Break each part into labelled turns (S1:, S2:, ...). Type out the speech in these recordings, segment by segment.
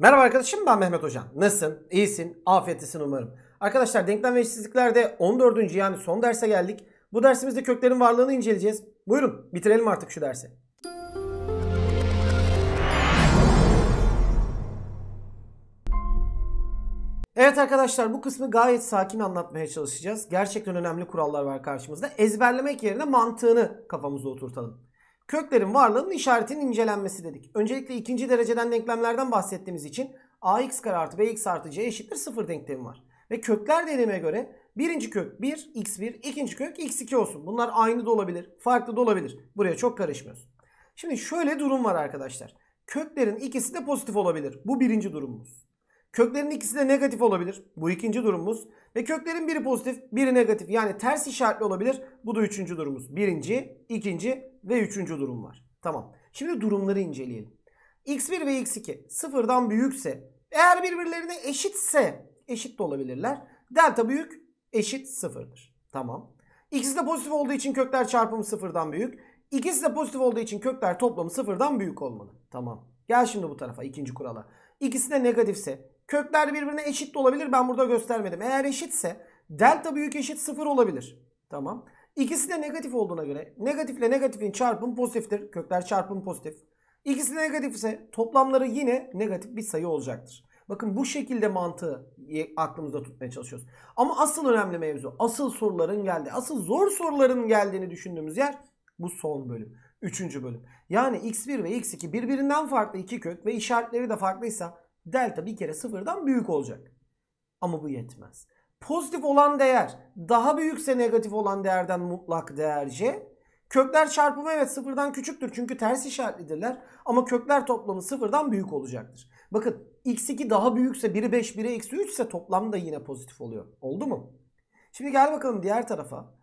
S1: Merhaba arkadaşım ben Mehmet Hocam. Nasılsın? İyisin? Afiyetlisin umarım. Arkadaşlar denklem ve eşitsizliklerde 14. yani son derse geldik. Bu dersimizde köklerin varlığını inceleyeceğiz. Buyurun bitirelim artık şu dersi. Evet arkadaşlar bu kısmı gayet sakin anlatmaya çalışacağız. Gerçekten önemli kurallar var karşımızda. Ezberlemek yerine mantığını kafamıza oturtalım köklerin varlığının işaretinin incelenmesi dedik. Öncelikle ikinci dereceden denklemlerden bahsettiğimiz için ax kare artı bx artı c eşittir sıfır denklemi var. Ve kökler dediğime göre birinci kök 1 x1 ikinci kök x2 olsun. Bunlar aynı da olabilir farklı da olabilir. Buraya çok karışmıyoruz. Şimdi şöyle durum var arkadaşlar. Köklerin ikisi de pozitif olabilir. Bu birinci durumumuz. Köklerin ikisi de negatif olabilir. Bu ikinci durumumuz. Ve köklerin biri pozitif biri negatif yani ters işaretli olabilir. Bu da üçüncü durumumuz. Birinci, ikinci ve üçüncü durum var. Tamam. Şimdi durumları inceleyelim. X1 ve X2 sıfırdan büyükse eğer birbirlerine eşitse eşit de olabilirler. Delta büyük eşit sıfırdır. Tamam. İkisi de pozitif olduğu için kökler çarpımı sıfırdan büyük. İkisi de pozitif olduğu için kökler toplamı sıfırdan büyük olmalı. Tamam. Gel şimdi bu tarafa ikinci kurala. İkisi de negatifse kökler birbirine eşit de olabilir. Ben burada göstermedim. Eğer eşitse delta büyük eşit sıfır olabilir. Tamam. İkisi de negatif olduğuna göre negatifle negatifin çarpımı pozitiftir. Kökler çarpımı pozitif. İkisi de negatif ise toplamları yine negatif bir sayı olacaktır. Bakın bu şekilde mantığı aklımızda tutmaya çalışıyoruz. Ama asıl önemli mevzu, asıl soruların geldi, asıl zor soruların geldiğini düşündüğümüz yer bu son bölüm. Üçüncü bölüm. Yani x1 ve x2 birbirinden farklı iki kök ve işaretleri de farklıysa delta bir kere sıfırdan büyük olacak. Ama bu yetmez. Pozitif olan değer daha büyükse negatif olan değerden mutlak değerce. Kökler çarpımı evet sıfırdan küçüktür çünkü ters işaretlidirler. Ama kökler toplamı sıfırdan büyük olacaktır. Bakın x2 daha büyükse 1'i 5 1'e eksi 3 ise toplam da yine pozitif oluyor. Oldu mu? Şimdi gel bakalım diğer tarafa.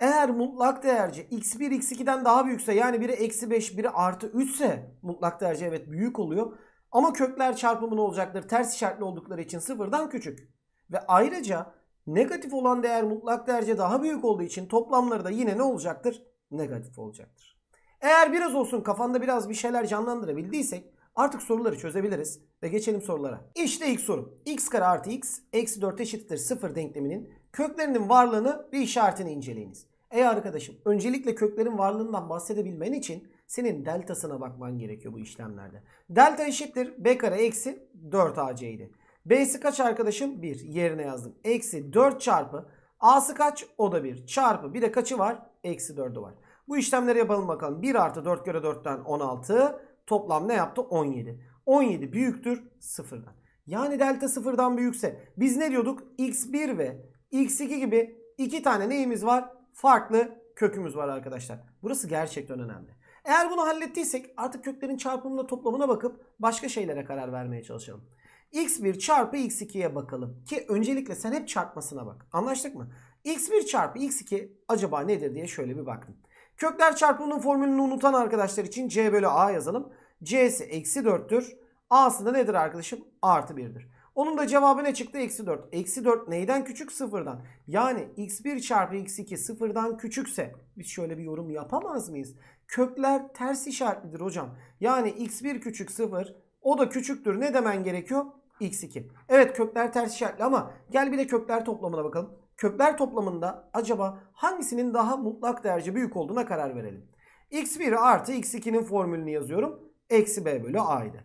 S1: Eğer mutlak değerce x1 x2'den daha büyükse yani 1'e eksi 5 1'e artı 3 ise mutlak değerce evet büyük oluyor. Ama kökler çarpımı ne olacaktır? Ters işaretli oldukları için sıfırdan küçük. Ve ayrıca negatif olan değer mutlak değerce daha büyük olduğu için toplamları da yine ne olacaktır? Negatif olacaktır. Eğer biraz olsun kafanda biraz bir şeyler canlandırabildiysek artık soruları çözebiliriz ve geçelim sorulara. İşte ilk soru. x kare artı x eksi 4 eşittir 0 denkleminin köklerinin varlığını bir işaretini inceleyiniz. Ey arkadaşım öncelikle köklerin varlığından bahsedebilmen için senin deltasına bakman gerekiyor bu işlemlerde. Delta eşittir b kare eksi 4ac idi. B'si kaç arkadaşım? 1. Yerine yazdım. Eksi 4 çarpı. A'sı kaç? O da 1. Çarpı. Bir de kaçı var? Eksi 4'ü var. Bu işlemleri yapalım bakalım. 1 artı 4 göre 4'ten 16. Toplam ne yaptı? 17. 17 büyüktür 0'dan. Yani delta 0'dan büyükse biz ne diyorduk? X1 ve X2 gibi iki tane neyimiz var? Farklı kökümüz var arkadaşlar. Burası gerçekten önemli. Eğer bunu hallettiysek artık köklerin çarpımına toplamına bakıp başka şeylere karar vermeye çalışalım x1 çarpı x2'ye bakalım. Ki öncelikle sen hep çarpmasına bak. Anlaştık mı? x1 çarpı x2 acaba nedir diye şöyle bir baktım. Kökler çarpımının formülünü unutan arkadaşlar için c bölü a yazalım. c'si eksi 4'tür. a'sı da nedir arkadaşım? artı 1'dir. Onun da cevabı ne çıktı? Eksi 4. Eksi 4 neyden küçük? Sıfırdan. Yani x1 çarpı x2 sıfırdan küçükse biz şöyle bir yorum yapamaz mıyız? Kökler ters işaretlidir hocam. Yani x1 küçük sıfır o da küçüktür. Ne demen gerekiyor? x2. Evet kökler ters işaretli ama gel bir de kökler toplamına bakalım. Kökler toplamında acaba hangisinin daha mutlak değerce büyük olduğuna karar verelim. x1 artı x2'nin formülünü yazıyorum. Eksi b bölü a'ydı.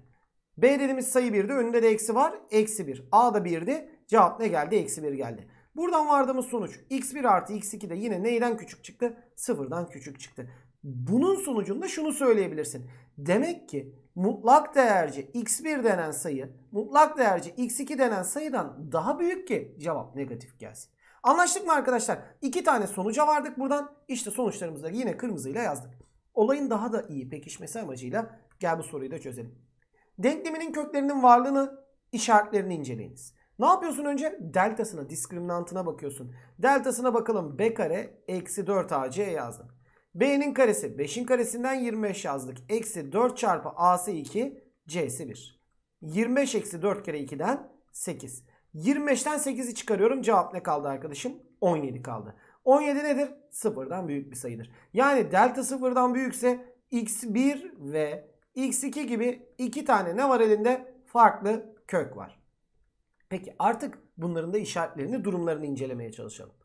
S1: b dediğimiz sayı 1'di. Önünde de eksi var. Eksi 1. a da 1'di. Cevap ne geldi? Eksi 1 geldi. Buradan vardığımız sonuç x1 artı x2 de yine neyden küçük çıktı? Sıfırdan küçük çıktı. Bunun sonucunda şunu söyleyebilirsin. Demek ki mutlak değerci x1 denen sayı mutlak değerci x2 denen sayıdan daha büyük ki cevap negatif gelsin. Anlaştık mı arkadaşlar? İki tane sonuca vardık buradan. İşte sonuçlarımızı yine kırmızıyla yazdık. Olayın daha da iyi pekişmesi amacıyla gel bu soruyu da çözelim. Denkleminin köklerinin varlığını işaretlerini inceleyiniz. Ne yapıyorsun önce? Deltasına, diskriminantına bakıyorsun. Deltasına bakalım b kare eksi 4ac yazdım. B'nin karesi 5'in karesinden 25 yazdık. Eksi 4 çarpı A'sı 2 C'si 1. 25 eksi 4 kere 2'den 8. 25'ten 8'i çıkarıyorum. Cevap ne kaldı arkadaşım? 17 kaldı. 17 nedir? Sıfırdan büyük bir sayıdır. Yani delta sıfırdan büyükse x1 ve x2 gibi iki tane ne var elinde? Farklı kök var. Peki artık bunların da işaretlerini, durumlarını incelemeye çalışalım.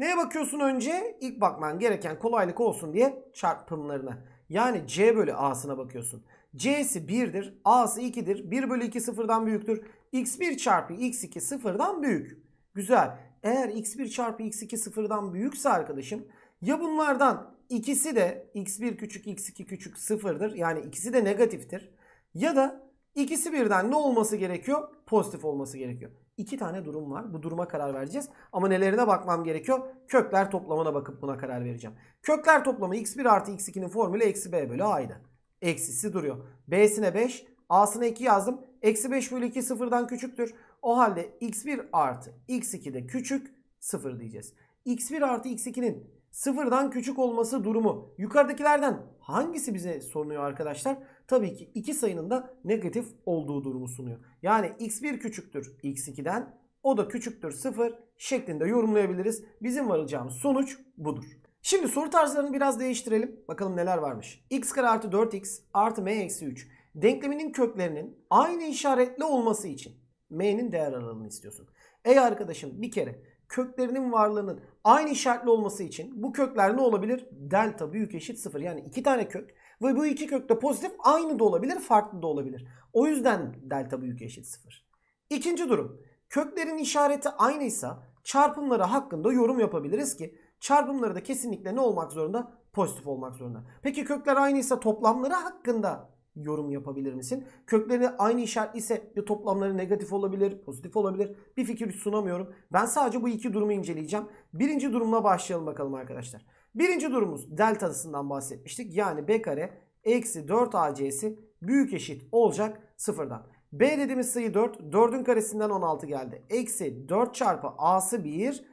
S1: Neye bakıyorsun önce? İlk bakman gereken kolaylık olsun diye çarpımlarına. Yani C bölü A'sına bakıyorsun. C'si 1'dir. A'sı 2'dir. 1 bölü 2 sıfırdan büyüktür. X1 çarpı X2 sıfırdan büyük. Güzel. Eğer X1 çarpı X2 sıfırdan büyükse arkadaşım ya bunlardan ikisi de X1 küçük X2 küçük sıfırdır. Yani ikisi de negatiftir. Ya da ikisi birden ne olması gerekiyor? Pozitif olması gerekiyor iki tane durum var. Bu duruma karar vereceğiz. Ama nelerine bakmam gerekiyor? Kökler toplamına bakıp buna karar vereceğim. Kökler toplamı x1 artı x2'nin formülü eksi b bölü a'ydı. Eksisi duruyor. B'sine 5, A'sına 2 yazdım. Eksi 5 bölü 2 sıfırdan küçüktür. O halde x1 artı x2 de küçük sıfır diyeceğiz. x1 artı x2'nin sıfırdan küçük olması durumu yukarıdakilerden hangisi bize sorunuyor arkadaşlar? tabii ki iki sayının da negatif olduğu durumu sunuyor. Yani x1 küçüktür x2'den o da küçüktür 0 şeklinde yorumlayabiliriz. Bizim varacağımız sonuç budur. Şimdi soru tarzlarını biraz değiştirelim. Bakalım neler varmış. x kare artı 4x artı m eksi 3. Denkleminin köklerinin aynı işaretli olması için m'nin değer aralığını istiyorsun. Ey arkadaşım bir kere köklerinin varlığının aynı işaretli olması için bu kökler ne olabilir? Delta büyük eşit 0. Yani iki tane kök ve bu iki kök de pozitif aynı da olabilir farklı da olabilir. O yüzden delta büyük eşit sıfır. İkinci durum. Köklerin işareti aynıysa çarpımları hakkında yorum yapabiliriz ki çarpımları da kesinlikle ne olmak zorunda? Pozitif olmak zorunda. Peki kökler aynıysa toplamları hakkında yorum yapabilir misin? Kökleri aynı işaret ise bir toplamları negatif olabilir, pozitif olabilir. Bir fikir sunamıyorum. Ben sadece bu iki durumu inceleyeceğim. Birinci durumla başlayalım bakalım arkadaşlar. Birinci durumumuz deltasından bahsetmiştik. Yani b kare eksi 4ac'si büyük eşit olacak sıfırdan. B dediğimiz sayı 4. 4'ün karesinden 16 geldi. Eksi 4 çarpı a'sı 1.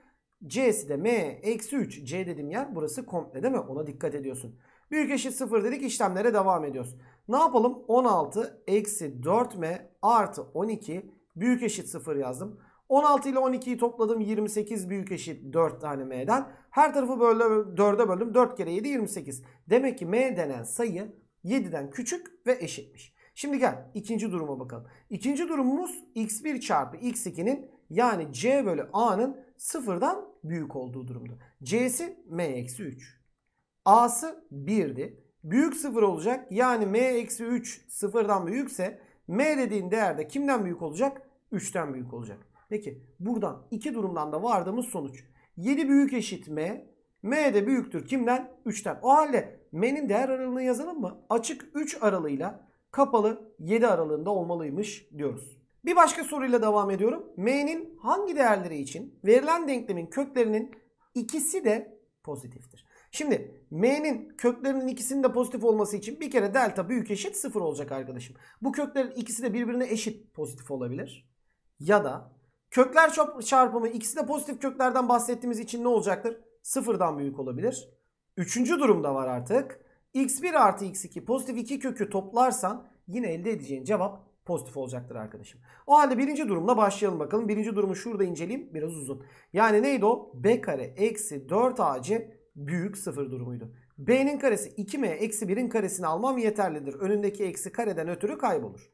S1: C'si de m eksi 3. C dedim yer burası komple değil mi? Ona dikkat ediyorsun. Büyük eşit sıfır dedik işlemlere devam ediyoruz. Ne yapalım? 16 eksi 4m artı 12 büyük eşit sıfır yazdım. 16 ile 12'yi topladım 28 büyük eşit 4 tane m'den. Her tarafı böyle 4'e böldüm. 4 kere 7 28. Demek ki m denen sayı 7'den küçük ve eşitmiş. Şimdi gel ikinci duruma bakalım. İkinci durumumuz x1 çarpı x2'nin yani c bölü a'nın sıfırdan büyük olduğu durumda. c'si m eksi 3. a'sı 1'di. Büyük sıfır olacak. Yani m eksi 3 sıfırdan büyükse m dediğin değerde kimden büyük olacak? 3'ten büyük olacak. Peki buradan iki durumdan da vardığımız sonuç. 7 büyük eşit m. M de büyüktür kimden? 3'ten. O halde m'nin değer aralığını yazalım mı? Açık 3 aralığıyla kapalı 7 aralığında olmalıymış diyoruz. Bir başka soruyla devam ediyorum. M'nin hangi değerleri için verilen denklemin köklerinin ikisi de pozitiftir. Şimdi m'nin köklerinin ikisinin de pozitif olması için bir kere delta büyük eşit 0 olacak arkadaşım. Bu köklerin ikisi de birbirine eşit pozitif olabilir. Ya da Kökler çarpımı ikisi de pozitif köklerden bahsettiğimiz için ne olacaktır? Sıfırdan büyük olabilir. Üçüncü durumda var artık. x1 artı x2 pozitif 2 kökü toplarsan yine elde edeceğin cevap pozitif olacaktır arkadaşım. O halde birinci durumla başlayalım bakalım. Birinci durumu şurada inceleyeyim biraz uzun. Yani neydi o? b kare eksi 4ac büyük sıfır durumuydu. b'nin karesi 2m eksi 1'in karesini almam yeterlidir. Önündeki eksi kareden ötürü kaybolur.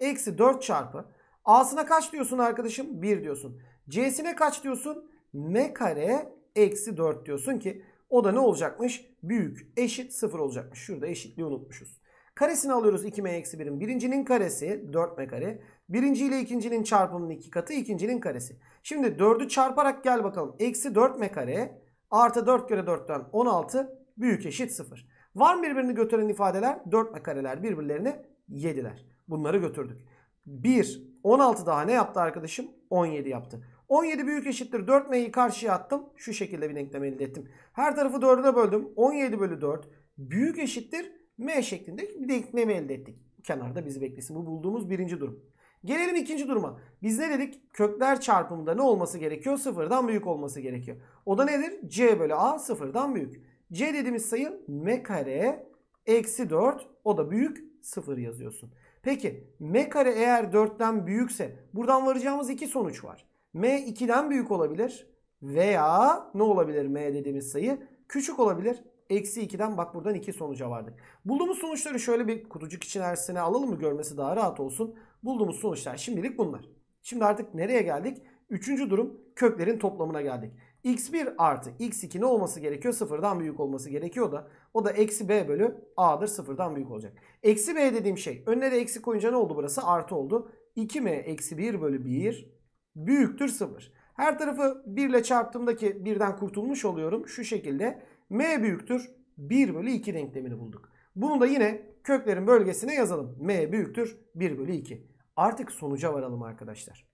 S1: Eksi 4 çarpı A'sına kaç diyorsun arkadaşım? 1 diyorsun. C'sine kaç diyorsun? M kare eksi 4 diyorsun ki o da ne olacakmış? Büyük eşit 0 olacakmış. Şurada eşitliği unutmuşuz. Karesini alıyoruz 2m eksi 1'in. Birincinin karesi 4m kare. Birinci ile ikincinin çarpımının iki katı ikincinin karesi. Şimdi 4'ü çarparak gel bakalım. Eksi 4m kare artı 4 kere 4'ten 16 büyük eşit 0. Var mı birbirini götüren ifadeler? 4m kareler birbirlerini yediler. Bunları götürdük. 1 16 daha ne yaptı arkadaşım? 17 yaptı. 17 büyük eşittir 4 myi karşıya attım? Şu şekilde bir denklem elde ettim. Her tarafı 4'e böldüm. 17 bölü 4 büyük eşittir m şeklinde bir denklemi elde ettik. Kenarda bizi beklesin. Bu bulduğumuz birinci durum. Gelelim ikinci duruma. Biz ne dedik? Kökler çarpımında ne olması gerekiyor? Sıfırdan büyük olması gerekiyor. O da nedir? c bölü a sıfırdan büyük. c dediğimiz sayı m kare eksi 4 o da büyük sıfır yazıyorsun. Peki m kare eğer 4'ten büyükse buradan varacağımız iki sonuç var. m 2'den büyük olabilir veya ne olabilir m dediğimiz sayı küçük olabilir. Eksi 2'den bak buradan iki sonuca vardık. Bulduğumuz sonuçları şöyle bir kutucuk içerisine alalım mı görmesi daha rahat olsun. Bulduğumuz sonuçlar şimdilik bunlar. Şimdi artık nereye geldik? Üçüncü durum köklerin toplamına geldik x1 artı x2 ne olması gerekiyor? Sıfırdan büyük olması gerekiyor da o da eksi b bölü a'dır sıfırdan büyük olacak. Eksi b dediğim şey önüne de eksi koyunca ne oldu burası? Artı oldu. 2m eksi 1 bölü 1 büyüktür 0. Her tarafı 1 ile çarptığımda ki birden kurtulmuş oluyorum. Şu şekilde m büyüktür 1 bölü 2 denklemini bulduk. Bunu da yine köklerin bölgesine yazalım. m büyüktür 1 bölü 2. Artık sonuca varalım arkadaşlar.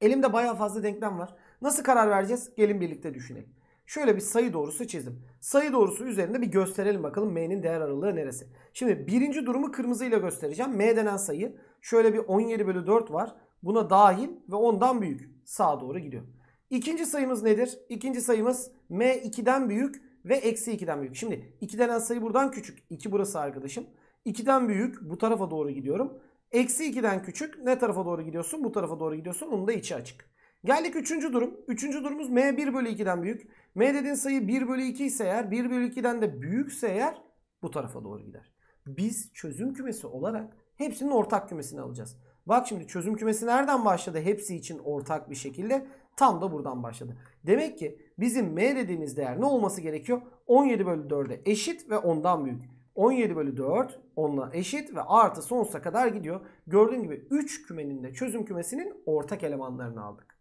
S1: Elimde baya fazla denklem var. Nasıl karar vereceğiz? Gelin birlikte düşünelim. Şöyle bir sayı doğrusu çizdim. Sayı doğrusu üzerinde bir gösterelim bakalım m'nin değer aralığı neresi. Şimdi birinci durumu kırmızıyla göstereceğim. m denen sayı şöyle bir 17 bölü 4 var. Buna dahil ve ondan büyük. Sağa doğru gidiyor. İkinci sayımız nedir? İkinci sayımız m 2'den büyük ve eksi 2'den büyük. Şimdi 2 denen sayı buradan küçük. 2 burası arkadaşım. 2'den büyük bu tarafa doğru gidiyorum. Eksi 2'den küçük ne tarafa doğru gidiyorsun? Bu tarafa doğru gidiyorsun. Onun da içi açık. Geldik üçüncü durum. Üçüncü durumumuz m 1 bölü 2'den büyük. m dediğin sayı 1 bölü 2 ise eğer 1 bölü 2'den de büyükse eğer bu tarafa doğru gider. Biz çözüm kümesi olarak hepsinin ortak kümesini alacağız. Bak şimdi çözüm kümesi nereden başladı? Hepsi için ortak bir şekilde tam da buradan başladı. Demek ki bizim m dediğimiz değer ne olması gerekiyor? 17 bölü 4'e eşit ve ondan büyük. 17 bölü 4 onunla eşit ve artı sonsuza kadar gidiyor. Gördüğün gibi 3 kümenin de çözüm kümesinin ortak elemanlarını aldık.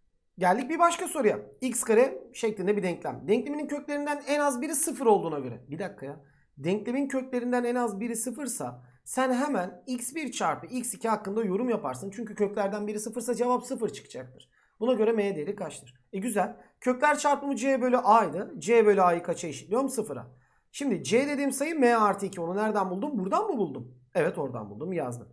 S1: Geldik bir başka soruya. X kare şeklinde bir denklem. Denkleminin köklerinden en az biri sıfır olduğuna göre. Bir dakika ya. Denklemin köklerinden en az biri sıfırsa sen hemen x1 çarpı x2 hakkında yorum yaparsın. Çünkü köklerden biri sıfırsa cevap sıfır çıkacaktır. Buna göre m değeri kaçtır? E güzel. Kökler çarpımı c bölü a'ydı. c bölü a'yı kaça eşitliyorum? Sıfıra. Şimdi c dediğim sayı m artı 2. Onu nereden buldum? Buradan mı buldum? Evet oradan buldum yazdım.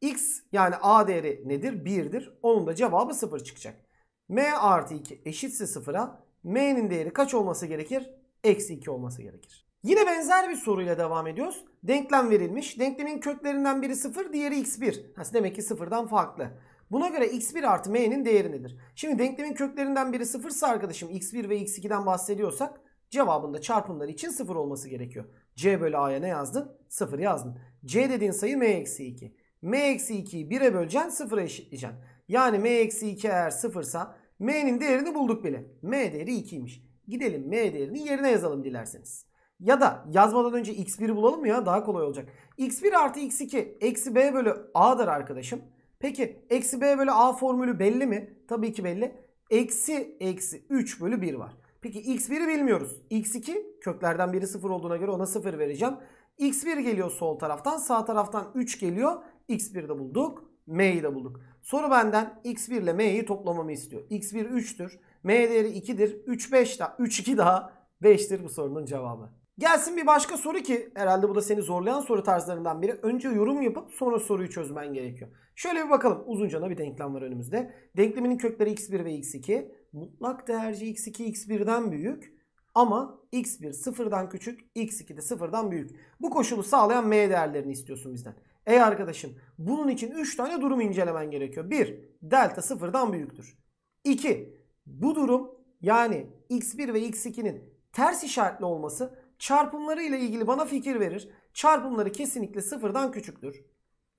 S1: x yani a değeri nedir? 1'dir. Onun da cevabı sıfır çıkacak m artı 2 eşitse 0'a m'nin değeri kaç olması gerekir? Eksi 2 olması gerekir. Yine benzer bir soruyla devam ediyoruz. Denklem verilmiş. Denklemin köklerinden biri 0 diğeri x1. demek ki 0'dan farklı. Buna göre x1 artı m'nin değeri nedir? Şimdi denklemin köklerinden biri 0 ise arkadaşım x1 ve x2'den bahsediyorsak cevabında çarpımlar için 0 olması gerekiyor. c bölü a'ya ne yazdın? 0 yazdın. c dediğin sayı m eksi 2. m eksi 2'yi 1'e böleceksin 0'a eşitleyeceksin. Yani m eksi 2 eğer 0 ise M'nin değerini bulduk bile. M değeri 2'ymiş. Gidelim M değerini yerine yazalım dilerseniz. Ya da yazmadan önce x1 bulalım ya daha kolay olacak. x1 artı x2 eksi b bölü a'dır arkadaşım. Peki eksi b bölü a formülü belli mi? Tabii ki belli. Eksi eksi 3 bölü 1 var. Peki x1'i bilmiyoruz. x2 köklerden biri 0 olduğuna göre ona 0 vereceğim. x1 geliyor sol taraftan sağ taraftan 3 geliyor. x1'i de bulduk. M'yi de bulduk. Soru benden x1 ile m'yi toplamamı istiyor. x1 3'tür. m değeri 2'dir. 3 5 daha 3 2 daha 5'tir bu sorunun cevabı. Gelsin bir başka soru ki herhalde bu da seni zorlayan soru tarzlarından biri. Önce yorum yapıp sonra soruyu çözmen gerekiyor. Şöyle bir bakalım. Uzuncana bir denklem var önümüzde. Denkleminin kökleri x1 ve x2. Mutlak değerci x2 x1'den büyük. Ama x1 sıfırdan küçük, x2 de sıfırdan büyük. Bu koşulu sağlayan m değerlerini istiyorsun bizden. Ey arkadaşım bunun için 3 tane durum incelemen gerekiyor. 1. Delta sıfırdan büyüktür. 2. Bu durum yani x1 ve x2'nin ters işaretli olması çarpımları ile ilgili bana fikir verir. Çarpımları kesinlikle sıfırdan küçüktür.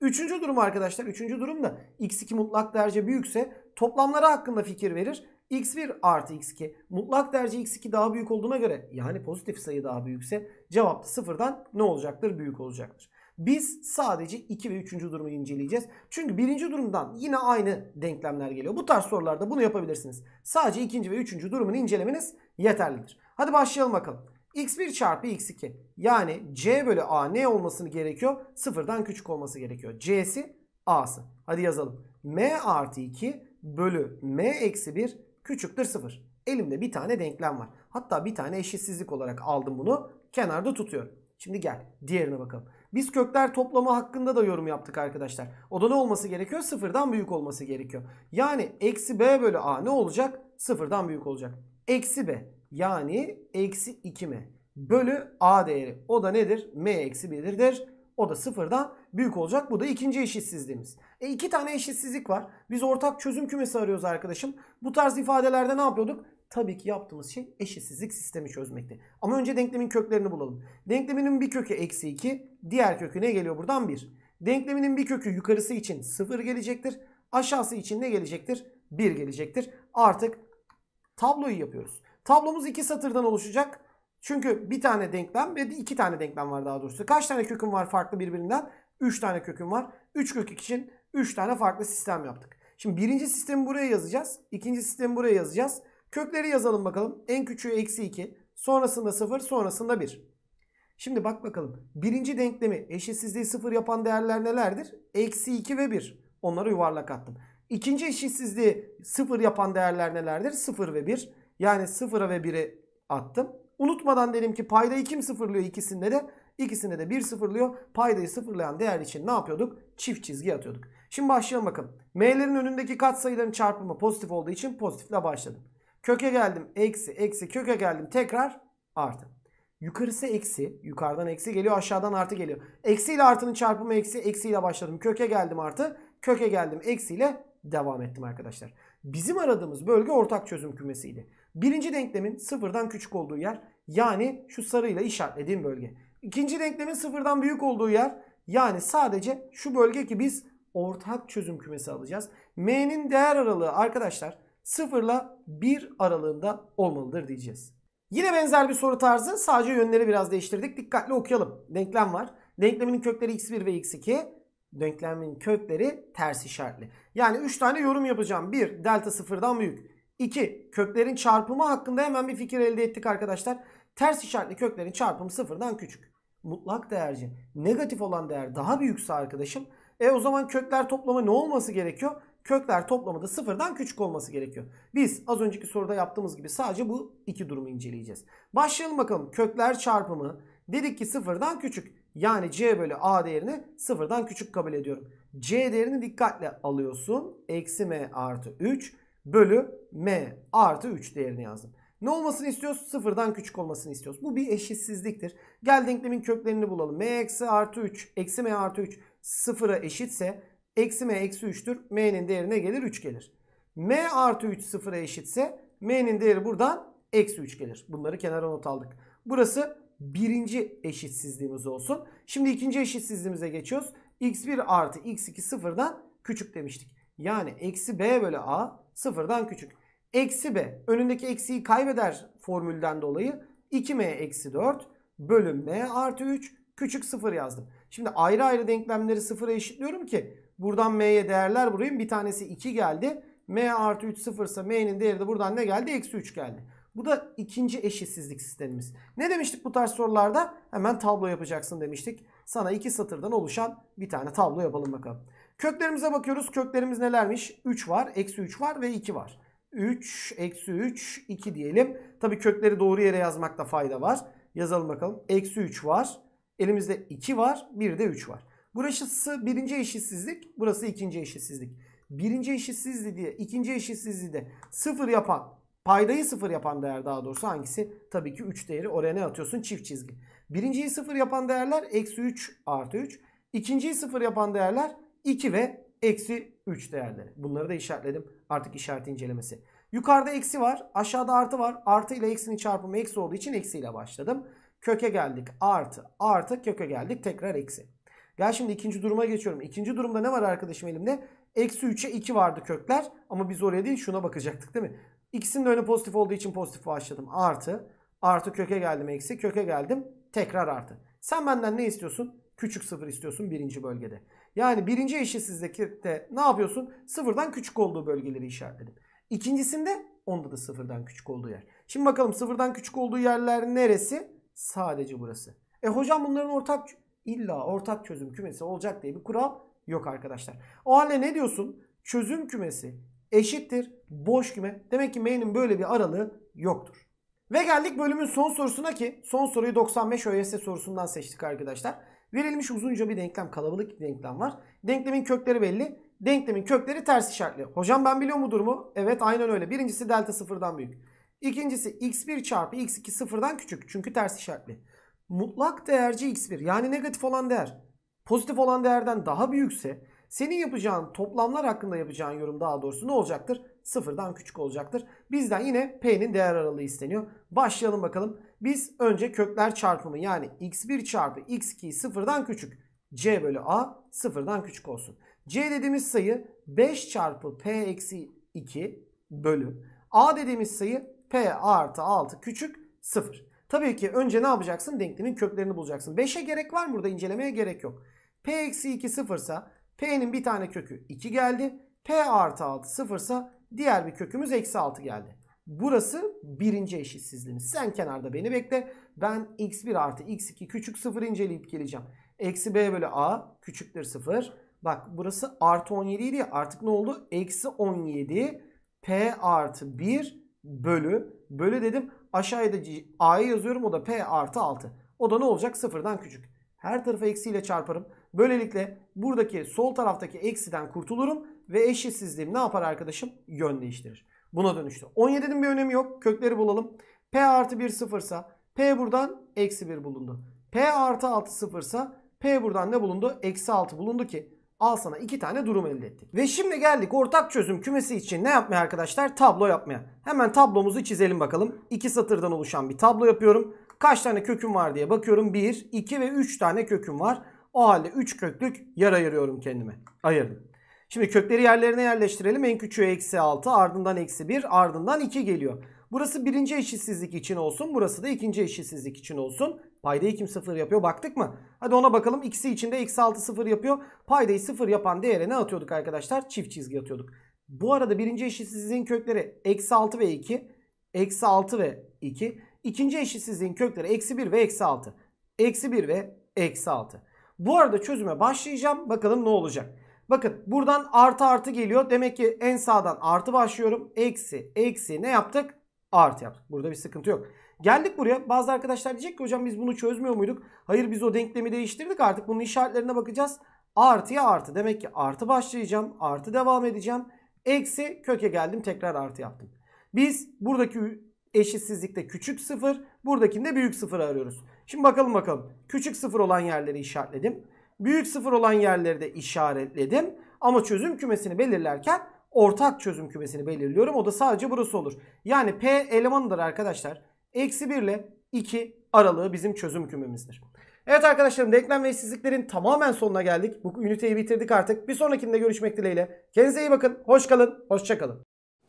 S1: Üçüncü durum arkadaşlar. Üçüncü durum da x2 mutlak derece büyükse toplamları hakkında fikir verir. x1 artı x2 mutlak derece x2 daha büyük olduğuna göre yani pozitif sayı daha büyükse cevap sıfırdan ne olacaktır? Büyük olacaktır. Biz sadece 2 ve 3. durumu inceleyeceğiz. Çünkü 1. durumdan yine aynı denklemler geliyor. Bu tarz sorularda bunu yapabilirsiniz. Sadece 2. ve 3. durumunu incelemeniz yeterlidir. Hadi başlayalım bakalım. x1 çarpı x2 yani c bölü a ne olmasını gerekiyor? Sıfırdan küçük olması gerekiyor. c'si a'sı. Hadi yazalım. m artı 2 bölü m eksi 1 küçüktür 0. Elimde bir tane denklem var. Hatta bir tane eşitsizlik olarak aldım bunu. Kenarda tutuyorum. Şimdi gel diğerine bakalım. Biz kökler toplamı hakkında da yorum yaptık arkadaşlar. O da ne olması gerekiyor? Sıfırdan büyük olması gerekiyor. Yani eksi b bölü a ne olacak? Sıfırdan büyük olacak. Eksi b yani eksi 2m bölü a değeri. O da nedir? m eksi 1'dir. O da sıfırdan büyük olacak. Bu da ikinci eşitsizliğimiz. E iki tane eşitsizlik var. Biz ortak çözüm kümesi arıyoruz arkadaşım. Bu tarz ifadelerde ne yapıyorduk? Tabii ki yaptığımız şey eşitsizlik sistemi çözmekti. Ama önce denklemin köklerini bulalım. Denkleminin bir kökü eksi 2. Diğer kökü ne geliyor buradan? 1. Denkleminin bir kökü yukarısı için 0 gelecektir. Aşağısı için ne gelecektir? 1 gelecektir. Artık tabloyu yapıyoruz. Tablomuz iki satırdan oluşacak. Çünkü bir tane denklem ve iki tane denklem var daha doğrusu. Kaç tane köküm var farklı birbirinden? 3 tane köküm var. 3 kök için 3 tane farklı sistem yaptık. Şimdi birinci sistemi buraya yazacağız. ikinci sistemi buraya yazacağız. Kökleri yazalım bakalım. En küçüğü eksi 2. Sonrasında 0. Sonrasında 1. Şimdi bak bakalım. Birinci denklemi eşitsizliği 0 yapan değerler nelerdir? Eksi 2 ve 1. Onları yuvarlak attım. İkinci eşitsizliği 0 yapan değerler nelerdir? 0 ve 1. Yani 0'a ve 1'e attım. Unutmadan dedim ki paydayı kim sıfırlıyor ikisinde de? İkisinde de 1 sıfırlıyor. Paydayı sıfırlayan değer için ne yapıyorduk? Çift çizgi atıyorduk. Şimdi başlayalım bakalım. M'lerin önündeki katsayıların çarpımı pozitif olduğu için pozitifle başladım. Köke geldim eksi eksi köke geldim tekrar artı. Yukarısı eksi. Yukarıdan eksi geliyor aşağıdan artı geliyor. Eksi ile artının çarpımı eksi. Eksi ile başladım. Köke geldim artı. Köke geldim eksi ile devam ettim arkadaşlar. Bizim aradığımız bölge ortak çözüm kümesiydi. Birinci denklemin sıfırdan küçük olduğu yer. Yani şu sarıyla işaretlediğim bölge. İkinci denklemin sıfırdan büyük olduğu yer. Yani sadece şu bölge ki biz ortak çözüm kümesi alacağız. M'nin değer aralığı arkadaşlar 0 ile 1 aralığında olmalıdır diyeceğiz. Yine benzer bir soru tarzı sadece yönleri biraz değiştirdik. Dikkatli okuyalım. Denklem var. Denkleminin kökleri x1 ve x2. Denklemin kökleri ters işaretli. Yani 3 tane yorum yapacağım. 1 delta 0'dan büyük. 2 köklerin çarpımı hakkında hemen bir fikir elde ettik arkadaşlar. Ters işaretli köklerin çarpımı 0'dan küçük. Mutlak değerci. Negatif olan değer daha büyükse arkadaşım. E o zaman kökler toplamı ne olması gerekiyor? kökler toplamı da sıfırdan küçük olması gerekiyor. Biz az önceki soruda yaptığımız gibi sadece bu iki durumu inceleyeceğiz. Başlayalım bakalım. Kökler çarpımı dedik ki sıfırdan küçük. Yani C bölü A değerini sıfırdan küçük kabul ediyorum. C değerini dikkatle alıyorsun. Eksi M artı 3 bölü M artı 3 değerini yazdım. Ne olmasını istiyoruz? Sıfırdan küçük olmasını istiyoruz. Bu bir eşitsizliktir. Gel denklemin köklerini bulalım. M eksi artı 3 eksi M artı 3 sıfıra eşitse Eksi m eksi 3'tür. M'nin değeri ne gelir? 3 gelir. M artı 3 sıfıra eşitse M'nin değeri buradan eksi 3 gelir. Bunları kenara not aldık. Burası birinci eşitsizliğimiz olsun. Şimdi ikinci eşitsizliğimize geçiyoruz. X1 artı X2 sıfırdan küçük demiştik. Yani eksi B bölü A sıfırdan küçük. Eksi B önündeki eksiyi kaybeder formülden dolayı 2M eksi 4 bölü M artı 3 küçük sıfır yazdım. Şimdi ayrı ayrı denklemleri sıfıra eşitliyorum ki Buradan m'ye değerler vurayım. Bir tanesi 2 geldi. m artı 3 sıfırsa m'nin değeri de buradan ne geldi? Eksi 3 geldi. Bu da ikinci eşitsizlik sistemimiz. Ne demiştik bu tarz sorularda? Hemen tablo yapacaksın demiştik. Sana iki satırdan oluşan bir tane tablo yapalım bakalım. Köklerimize bakıyoruz. Köklerimiz nelermiş? 3 var, eksi 3 var ve 2 var. 3, eksi 3, 2 diyelim. Tabii kökleri doğru yere yazmakta fayda var. Yazalım bakalım. Eksi 3 var. Elimizde 2 var, bir de 3 var. Burası birinci eşitsizlik, burası ikinci eşitsizlik. Birinci eşitsizliği diye ikinci eşitsizliği de sıfır yapan, paydayı sıfır yapan değer daha doğrusu hangisi? Tabii ki 3 değeri oraya ne atıyorsun? Çift çizgi. Birinciyi sıfır yapan değerler eksi 3 artı 3. İkinciyi sıfır yapan değerler 2 ve eksi 3 değerleri. Bunları da işaretledim. Artık işaret incelemesi. Yukarıda eksi var. Aşağıda artı var. Artı ile eksinin çarpımı eksi olduğu için eksi ile başladım. Köke geldik. Artı artı köke geldik. Tekrar eksi. Gel şimdi ikinci duruma geçiyorum. İkinci durumda ne var arkadaşım elimde? Eksi 3'e 2 vardı kökler. Ama biz oraya değil şuna bakacaktık değil mi? İkisinin de önü pozitif olduğu için pozitif başladım. Artı. Artı köke geldim eksi. Köke geldim. Tekrar artı. Sen benden ne istiyorsun? Küçük sıfır istiyorsun birinci bölgede. Yani birinci eşitsizlikte ne yapıyorsun? Sıfırdan küçük olduğu bölgeleri işaretledim. İkincisinde onda da sıfırdan küçük olduğu yer. Şimdi bakalım sıfırdan küçük olduğu yerler neresi? Sadece burası. E hocam bunların ortak illa ortak çözüm kümesi olacak diye bir kural yok arkadaşlar. O halde ne diyorsun? Çözüm kümesi eşittir boş küme. Demek ki M'nin böyle bir aralığı yoktur. Ve geldik bölümün son sorusuna ki son soruyu 95 ÖYS sorusundan seçtik arkadaşlar. Verilmiş uzunca bir denklem kalabalık bir denklem var. Denklemin kökleri belli. Denklemin kökleri ters işaretli. Hocam ben biliyor mu durumu? Evet aynen öyle. Birincisi delta sıfırdan büyük. İkincisi x1 çarpı x2 sıfırdan küçük. Çünkü ters işaretli mutlak değerci x1 yani negatif olan değer pozitif olan değerden daha büyükse senin yapacağın toplamlar hakkında yapacağın yorum daha doğrusu ne olacaktır? Sıfırdan küçük olacaktır. Bizden yine p'nin değer aralığı isteniyor. Başlayalım bakalım. Biz önce kökler çarpımı yani x1 çarpı x2 sıfırdan küçük. c bölü a sıfırdan küçük olsun. c dediğimiz sayı 5 çarpı p eksi 2 bölü. a dediğimiz sayı p artı 6 küçük 0. Tabii ki önce ne yapacaksın? Denklemin köklerini bulacaksın. 5'e gerek var mı burada? incelemeye gerek yok. P eksi 2 sıfırsa P'nin bir tane kökü 2 geldi. P artı 6 sıfırsa diğer bir kökümüz eksi 6 geldi. Burası birinci eşitsizliğimiz. Sen kenarda beni bekle. Ben x1 artı x2 küçük sıfır inceleyip geleceğim. Eksi b bölü a küçüktür sıfır. Bak burası artı 17 idi artık ne oldu? Eksi 17 p artı 1 bölü. Bölü dedim Aşağıda da A'yı yazıyorum o da P artı 6. O da ne olacak? Sıfırdan küçük. Her tarafı eksiyle çarparım. Böylelikle buradaki sol taraftaki eksiden kurtulurum. Ve eşitsizliğim ne yapar arkadaşım? Yön değiştirir. Buna dönüştü. 17'nin bir önemi yok. Kökleri bulalım. P artı 1 sıfırsa P buradan eksi 1 bulundu. P artı 6 sıfırsa P buradan ne bulundu? Eksi 6 bulundu ki Al sana iki tane durum elde ettik. Ve şimdi geldik ortak çözüm kümesi için ne yapmaya arkadaşlar? Tablo yapmaya. Hemen tablomuzu çizelim bakalım. İki satırdan oluşan bir tablo yapıyorum. Kaç tane köküm var diye bakıyorum. bir iki ve üç tane köküm var. O halde üç köklük yer ayırıyorum kendime. Ayırdım. Şimdi kökleri yerlerine yerleştirelim. En küçüğü eksi altı ardından eksi bir ardından iki geliyor. Burası birinci eşitsizlik için olsun. Burası da ikinci eşitsizlik için olsun. Paydayı kim sıfır yapıyor baktık mı? Hadi ona bakalım. X'i içinde eksi 6 sıfır yapıyor. Paydayı sıfır yapan değere ne atıyorduk arkadaşlar? Çift çizgi atıyorduk. Bu arada birinci eşitsizliğin kökleri eksi 6 ve 2. Eksi 6 ve 2. İkinci eşitsizliğin kökleri eksi 1 ve eksi 6. Eksi 1 ve eksi 6. Bu arada çözüme başlayacağım. Bakalım ne olacak. Bakın buradan artı artı geliyor. Demek ki en sağdan artı başlıyorum. Eksi eksi ne yaptık? Artı yaptık. Burada bir sıkıntı yok. Geldik buraya. Bazı arkadaşlar diyecek ki hocam biz bunu çözmüyor muyduk? Hayır biz o denklemi değiştirdik artık. Bunun işaretlerine bakacağız. Artıya artı. Demek ki artı başlayacağım. Artı devam edeceğim. Eksi köke geldim. Tekrar artı yaptım. Biz buradaki eşitsizlikte küçük sıfır. Buradakinde büyük sıfır arıyoruz. Şimdi bakalım bakalım. Küçük sıfır olan yerleri işaretledim. Büyük sıfır olan yerleri de işaretledim. Ama çözüm kümesini belirlerken ortak çözüm kümesini belirliyorum. O da sadece burası olur. Yani P elemanıdır arkadaşlar. Eksi 1 ile 2 aralığı bizim çözüm kümemizdir. Evet arkadaşlarım denklem ve işsizliklerin tamamen sonuna geldik. Bu üniteyi bitirdik artık. Bir sonrakinde görüşmek dileğiyle. Kendinize iyi bakın. Hoş kalın. Hoşça kalın.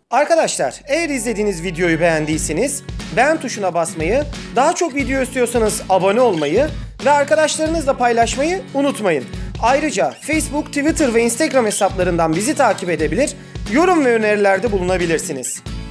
S1: Arkadaşlar eğer izlediğiniz videoyu beğendiyseniz beğen tuşuna basmayı, daha çok video istiyorsanız abone olmayı ve arkadaşlarınızla paylaşmayı unutmayın. Ayrıca Facebook, Twitter ve Instagram hesaplarından bizi takip edebilir, yorum ve önerilerde bulunabilirsiniz.